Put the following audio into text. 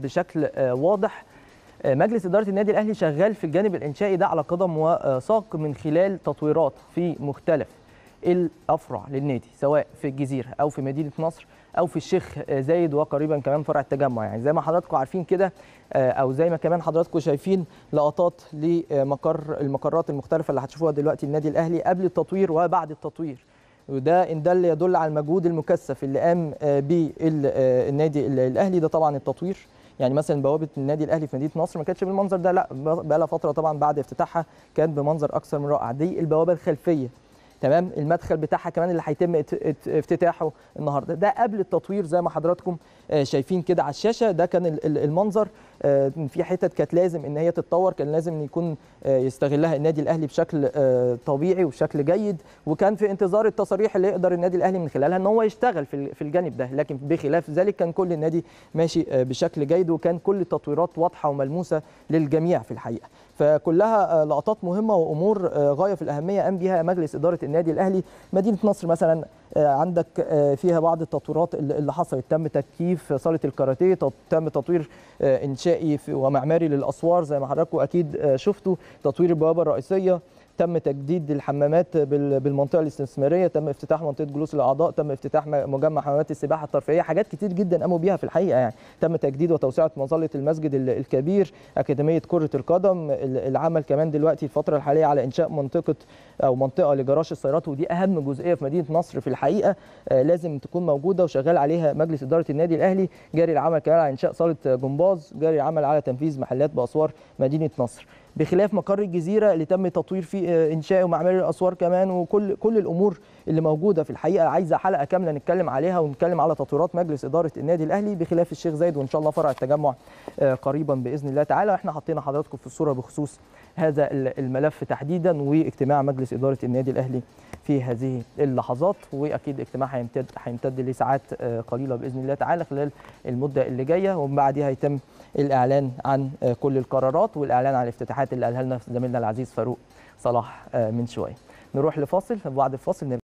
بشكل آه، واضح آه، مجلس إدارة النادي الأهلي شغال في الجانب الإنشائي ده على قدم وساق من خلال تطويرات في مختلف الأفرع للنادي سواء في الجزيرة أو في مدينة نصر أو في الشيخ آه، زايد وقريبا كمان فرع التجمع يعني زي ما حضراتكم عارفين كده أو زي ما كمان حضراتكم شايفين لقطات لمقر المقرات المختلفة اللي هتشوفوها دلوقتي النادي الأهلي قبل التطوير وبعد التطوير وده ان دل يدل على المجهود المكثف اللي قام به النادي الاهلي ده طبعا التطوير يعني مثلا بوابه النادي الاهلي في مدينه نصر ما كانتش بالمنظر ده لا بقى لها فتره طبعا بعد افتتاحها كانت بمنظر اكثر من رائع دي البوابه الخلفيه تمام المدخل بتاعها كمان اللي هيتم افتتاحه النهارده ده قبل التطوير زي ما حضراتكم آه، شايفين كده على الشاشه ده كان المنظر آه، في حتت كانت لازم ان هي تتطور كان لازم ان يكون آه، يستغلها النادي الاهلي بشكل آه، طبيعي وبشكل جيد وكان في انتظار التصاريح اللي يقدر النادي الاهلي من خلالها ان هو يشتغل في الجانب ده لكن بخلاف ذلك كان كل النادي ماشي بشكل جيد وكان كل التطويرات واضحه وملموسه للجميع في الحقيقه فكلها لقطات مهمه وامور غايه في الاهميه قام بها مجلس اداره النادي الاهلي مدينه نصر مثلا آه، عندك آه، فيها بعض التطويرات اللي حصلت تم تكييف صاله الكاراتيه تم تطوير آه، انشائي ومعماري للاسوار زي ما حضراتكم اكيد شفتوا تطوير البوابه الرئيسيه تم تجديد الحمامات بالمنطقه الاستثماريه تم افتتاح منطقه جلوس الاعضاء تم افتتاح مجمع حمامات السباحه الترفيهيه حاجات كتير جدا قاموا بيها في الحقيقه يعني تم تجديد وتوسعه مظله المسجد الكبير اكاديميه كره القدم العمل كمان دلوقتي الفتره الحاليه على انشاء منطقه او منطقه لجراج السيارات ودي اهم جزئيه في مدينه نصر في الحقيقه آه، لازم تكون موجوده وشغال عليها مجلس اداره النادي الاهلي جاري العمل كمان على انشاء صاله جمباز جاري العمل على تنفيذ محلات باسوار مدينه نصر بخلاف مقر الجزيره اللي تم تطوير فيه آه، انشائه مع الاسوار كمان وكل كل الامور اللي موجوده في الحقيقه عايزه حلقه كامله نتكلم عليها ونتكلم على تطويرات مجلس اداره النادي الاهلي بخلاف الشيخ زايد وان شاء الله فرع التجمع آه، قريبا باذن الله تعالى احنا حطينا حضراتكم في الصوره بخصوص هذا الملف تحديدا واجتماع مجلس اداره النادي الاهلي في هذه اللحظات واكيد اجتماع هيمتد هيمتد لساعات آه، قليله باذن الله تعالى خلال المده اللي جايه ومن بعدها هيتم الاعلان عن آه، كل القرارات والاعلان عن الافتتاحات اللي قالها لنا زميلنا العزيز فاروق صلاح من شويه نروح لفاصل بعد الفاصل نرجع